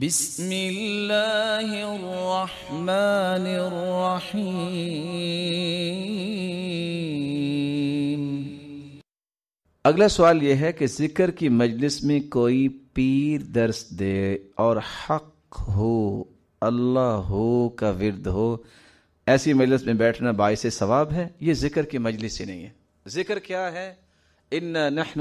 بسم اللہ الرحمن الرحیم اگلا سوال یہ ہے کہ ذکر کی مجلس میں کوئی پیر درس دے اور حق ہو اللہ ہو کا ورد ہو ایسی مجلس میں بیٹھنا باعث ثواب ہے یہ ذکر کی مجلس ہی نہیں ہے ذکر کیا ہے ان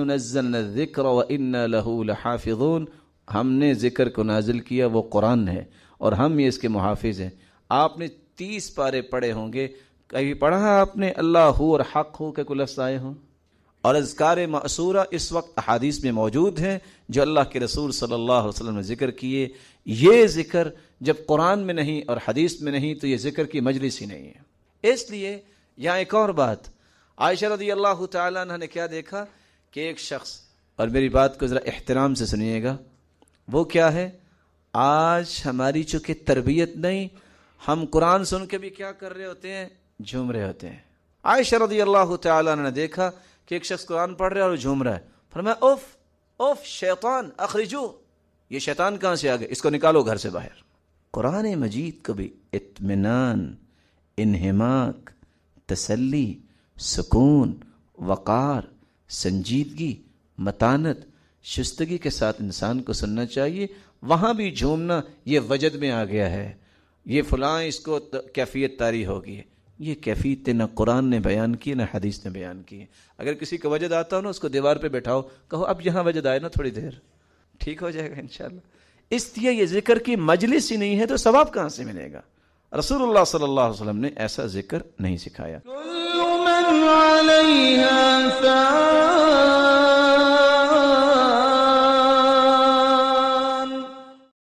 الذکر و ان لہ لحافظون ہم نے ذکر کو نازل کیا وہ قرآن ہے اور ہم یہ اس کے محافظ ہیں آپ نے تیس پارے پڑھے ہوں گے کبھی پڑھا آپ نے اللہ ہو اور حق ہو کے کلفظ آئے ہوں اور اذکار معصورہ اس وقت احادیث میں موجود ہیں جو اللہ کے رسول صلی اللہ علیہ وسلم نے ذکر کیے یہ ذکر جب قرآن میں نہیں اور حدیث میں نہیں تو یہ ذکر کی مجلس ہی نہیں ہے اس لیے یہاں ایک اور بات عائشہ رضی اللہ تعالیٰ عنہ نے کیا دیکھا کہ ایک شخص اور میری بات کو ذرا احترام سے سنیے گا وہ کیا ہے آج ہماری چونکہ تربیت نہیں ہم قرآن سن کے بھی کیا کر رہے ہوتے ہیں جھوم رہے ہوتے ہیں عائشہ رضی اللہ تعالیٰ نے دیکھا کہ ایک شخص قرآن پڑھ رہا ہے اور جھوم رہا ہے فرمایا اوف اوف شیطان اخرجو یہ شیطان کہاں سے آ گئے اس کو نکالو گھر سے باہر قرآن مجید کو بھی اطمینان انہماک تسلی سکون وقار سنجیدگی متانت شستگی کے ساتھ انسان کو سننا چاہیے وہاں بھی جھومنا یہ وجد میں آ گیا ہے یہ فلاں اس کو کیفیت تاری ہوگی یہ کیفیتیں نہ قرآن نے بیان کی نہ حدیث نے بیان کی اگر کسی کا وجد آتا ہو نا اس کو دیوار پہ بیٹھاؤ کہو اب یہاں وجد آئے نا تھوڑی دیر ٹھیک ہو جائے گا انشاءاللہ اس لیے یہ ذکر کی مجلس ہی نہیں ہے تو ثواب کہاں سے ملے گا رسول اللہ صلی اللہ علیہ وسلم نے ایسا ذکر نہیں سکھایا